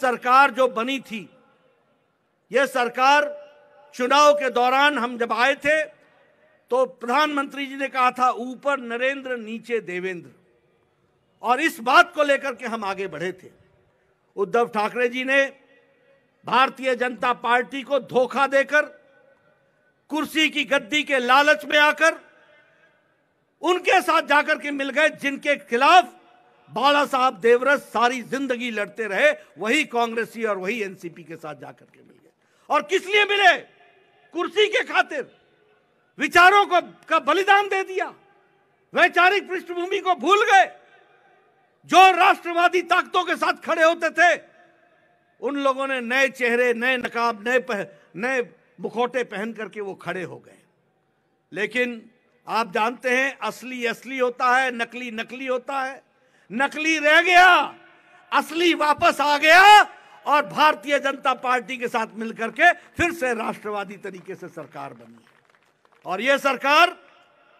सरकार जो बनी थी यह सरकार चुनाव के दौरान हम जब आए थे तो प्रधानमंत्री जी ने कहा था ऊपर नरेंद्र नीचे देवेंद्र और इस बात को लेकर के हम आगे बढ़े थे उद्धव ठाकरे जी ने भारतीय जनता पार्टी को धोखा देकर कुर्सी की गद्दी के लालच में आकर उनके साथ जाकर के मिल गए जिनके खिलाफ बाला साहब देवरस सारी जिंदगी लड़ते रहे वही कांग्रेसी और वही एनसीपी के साथ जाकर के मिल गए और किस लिए मिले कुर्सी के खातिर विचारों को का बलिदान दे दिया वैचारिक पृष्ठभूमि को भूल गए जो राष्ट्रवादी ताकतों के साथ खड़े होते थे उन लोगों ने नए चेहरे नए नकाब नए पह, नए मुखोटे पहन करके वो खड़े हो गए लेकिन आप जानते हैं असली असली होता है नकली नकली होता है नकली रह गया असली वापस आ गया और भारतीय जनता पार्टी के साथ मिलकर के फिर से राष्ट्रवादी तरीके से सरकार बनी है और यह सरकार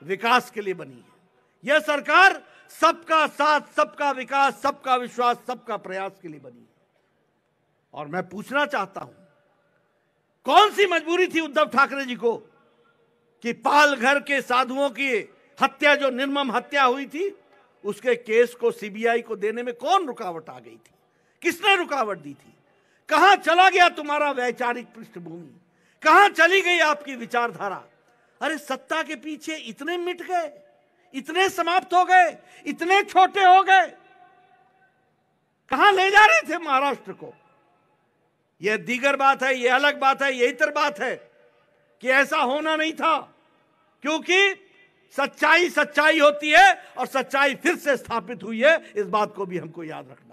विकास के लिए बनी है यह सरकार सबका साथ सबका विकास सबका विश्वास सबका प्रयास के लिए बनी है और मैं पूछना चाहता हूं कौन सी मजबूरी थी उद्धव ठाकरे जी को कि पालघर के साधुओं की हत्या जो निर्मम हत्या हुई थी उसके केस को सीबीआई को देने में कौन रुकावट आ गई थी किसने रुकावट दी थी कहां चला गया तुम्हारा वैचारिक पृष्ठभूमि कहां चली गई आपकी विचारधारा अरे सत्ता के पीछे इतने मिट गए इतने समाप्त हो गए इतने छोटे हो गए कहां ले जा रहे थे महाराष्ट्र को यह दीगर बात है यह अलग बात है यही इतर बात है कि ऐसा होना नहीं था क्योंकि सच्चाई सच्चाई होती है और सच्चाई फिर से स्थापित हुई है इस बात को भी हमको याद रखना